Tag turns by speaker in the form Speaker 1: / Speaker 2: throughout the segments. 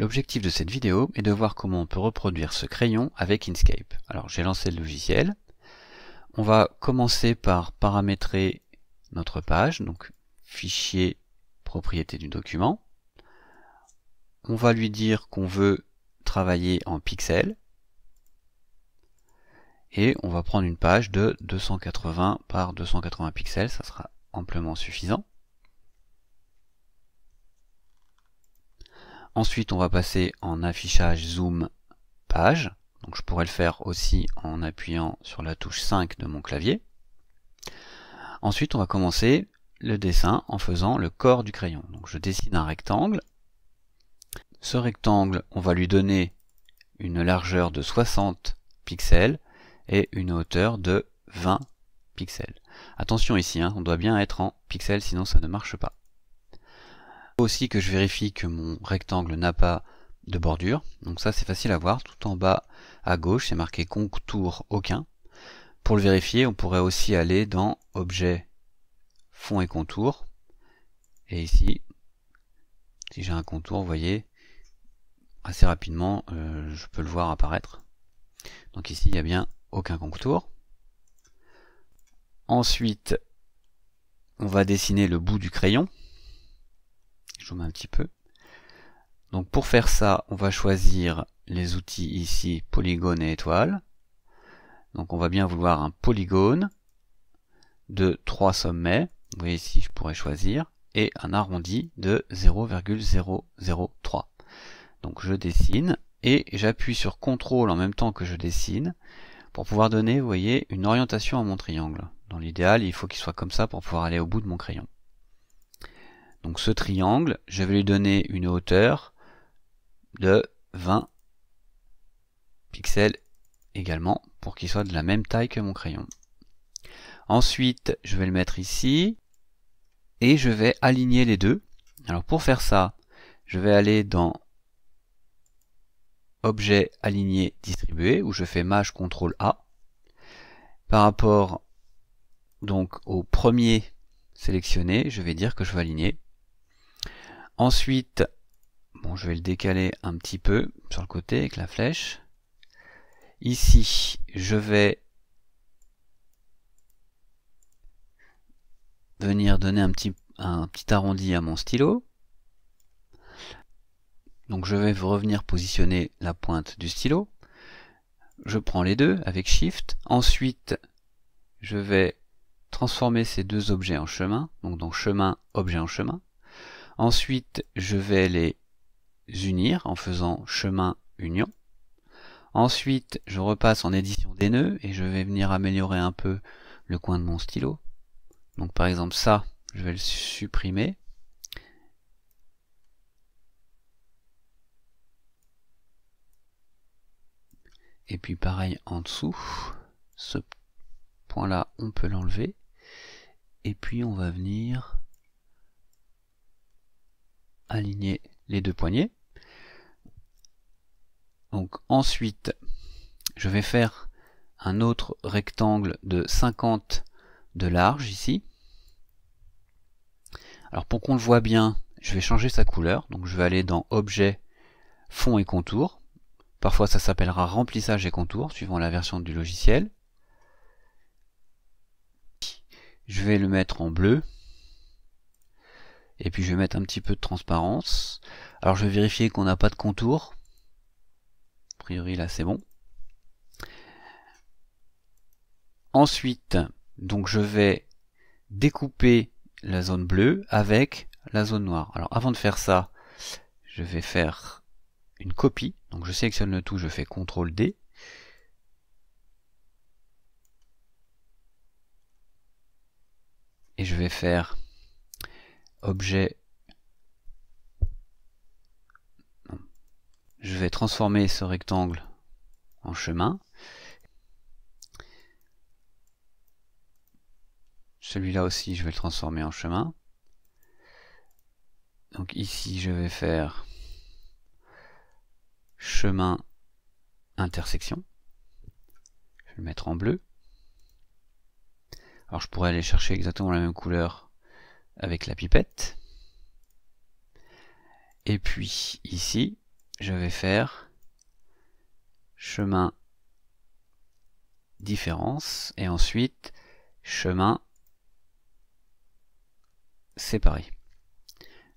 Speaker 1: L'objectif de cette vidéo est de voir comment on peut reproduire ce crayon avec Inkscape. Alors j'ai lancé le logiciel. On va commencer par paramétrer notre page, donc fichier propriété du document. On va lui dire qu'on veut travailler en pixels. Et on va prendre une page de 280 par 280 pixels, ça sera amplement suffisant. Ensuite, on va passer en affichage zoom page. Donc je pourrais le faire aussi en appuyant sur la touche 5 de mon clavier. Ensuite, on va commencer le dessin en faisant le corps du crayon. Donc je dessine un rectangle. Ce rectangle, on va lui donner une largeur de 60 pixels et une hauteur de 20 pixels. Attention ici, hein, on doit bien être en pixels, sinon ça ne marche pas aussi que je vérifie que mon rectangle n'a pas de bordure. Donc ça c'est facile à voir, tout en bas à gauche c'est marqué contour aucun. Pour le vérifier, on pourrait aussi aller dans objet fond et contour. Et ici, si j'ai un contour, vous voyez, assez rapidement, euh, je peux le voir apparaître. Donc ici, il n'y a bien aucun contour. Ensuite, on va dessiner le bout du crayon. Je vous un petit peu. Donc pour faire ça, on va choisir les outils ici, polygone et étoile. Donc on va bien vouloir un polygone de 3 sommets. Vous voyez ici, je pourrais choisir. Et un arrondi de 0,003. Donc je dessine et j'appuie sur CTRL en même temps que je dessine pour pouvoir donner, vous voyez, une orientation à mon triangle. Dans l'idéal, il faut qu'il soit comme ça pour pouvoir aller au bout de mon crayon. Donc ce triangle, je vais lui donner une hauteur de 20 pixels également pour qu'il soit de la même taille que mon crayon. Ensuite, je vais le mettre ici et je vais aligner les deux. Alors pour faire ça, je vais aller dans Objet aligné distribué où je fais Maj CTRL A par rapport donc au premier sélectionné, je vais dire que je veux aligner Ensuite, bon, je vais le décaler un petit peu sur le côté avec la flèche. Ici, je vais venir donner un petit, un petit arrondi à mon stylo. Donc je vais revenir positionner la pointe du stylo. Je prends les deux avec Shift. Ensuite, je vais transformer ces deux objets en chemin. Donc dans chemin, objet en chemin. Ensuite, je vais les unir en faisant chemin union. Ensuite, je repasse en édition des nœuds et je vais venir améliorer un peu le coin de mon stylo. Donc par exemple ça, je vais le supprimer. Et puis pareil en dessous, ce point là on peut l'enlever. Et puis on va venir aligner les deux poignets. Donc ensuite, je vais faire un autre rectangle de 50 de large ici. Alors pour qu'on le voit bien, je vais changer sa couleur. Donc je vais aller dans Objet, Fond et Contour. Parfois ça s'appellera Remplissage et Contour, suivant la version du logiciel. Je vais le mettre en bleu. Et puis je vais mettre un petit peu de transparence. Alors je vais vérifier qu'on n'a pas de contour. A priori là c'est bon. Ensuite, donc je vais découper la zone bleue avec la zone noire. Alors avant de faire ça, je vais faire une copie. Donc je sélectionne le tout, je fais CTRL D. Et je vais faire objet. Je vais transformer ce rectangle en chemin. Celui-là aussi, je vais le transformer en chemin. Donc ici, je vais faire chemin intersection. Je vais le mettre en bleu. Alors je pourrais aller chercher exactement la même couleur avec la pipette. Et puis ici, je vais faire chemin différence et ensuite chemin séparé.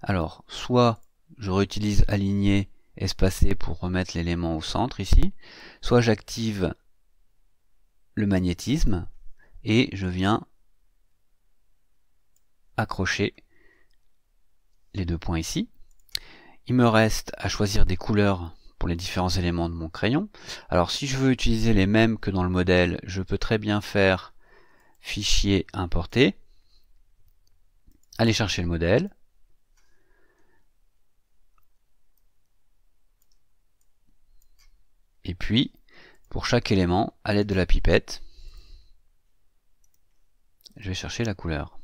Speaker 1: Alors, soit je réutilise aligner, espacé pour remettre l'élément au centre ici, soit j'active le magnétisme et je viens accrocher les deux points ici. Il me reste à choisir des couleurs pour les différents éléments de mon crayon. Alors si je veux utiliser les mêmes que dans le modèle, je peux très bien faire fichier importer, aller chercher le modèle, et puis pour chaque élément, à l'aide de la pipette, je vais chercher la couleur.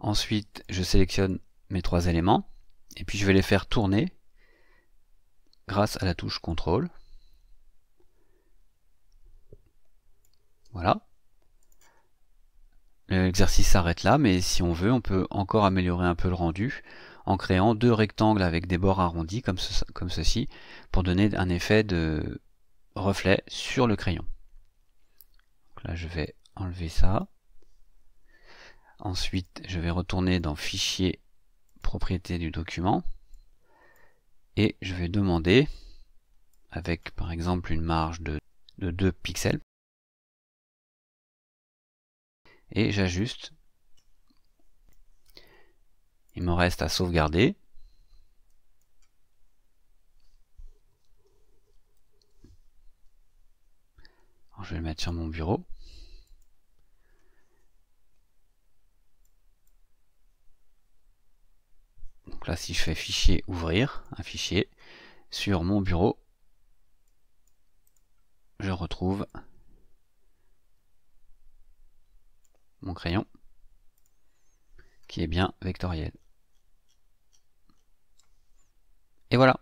Speaker 1: Ensuite, je sélectionne mes trois éléments et puis je vais les faire tourner grâce à la touche CTRL. Voilà. L'exercice s'arrête là, mais si on veut, on peut encore améliorer un peu le rendu en créant deux rectangles avec des bords arrondis comme, ceci pour donner un effet de reflet sur le crayon. là, je vais enlever ça. Ensuite, je vais retourner dans Fichier, propriété du document. Et je vais demander, avec par exemple une marge de, 2 pixels, et j'ajuste. Il me reste à sauvegarder. je vais le mettre sur mon bureau. Donc là, si je fais fichier, ouvrir, un fichier, sur mon bureau, je retrouve mon crayon qui est bien vectoriel. Et voilà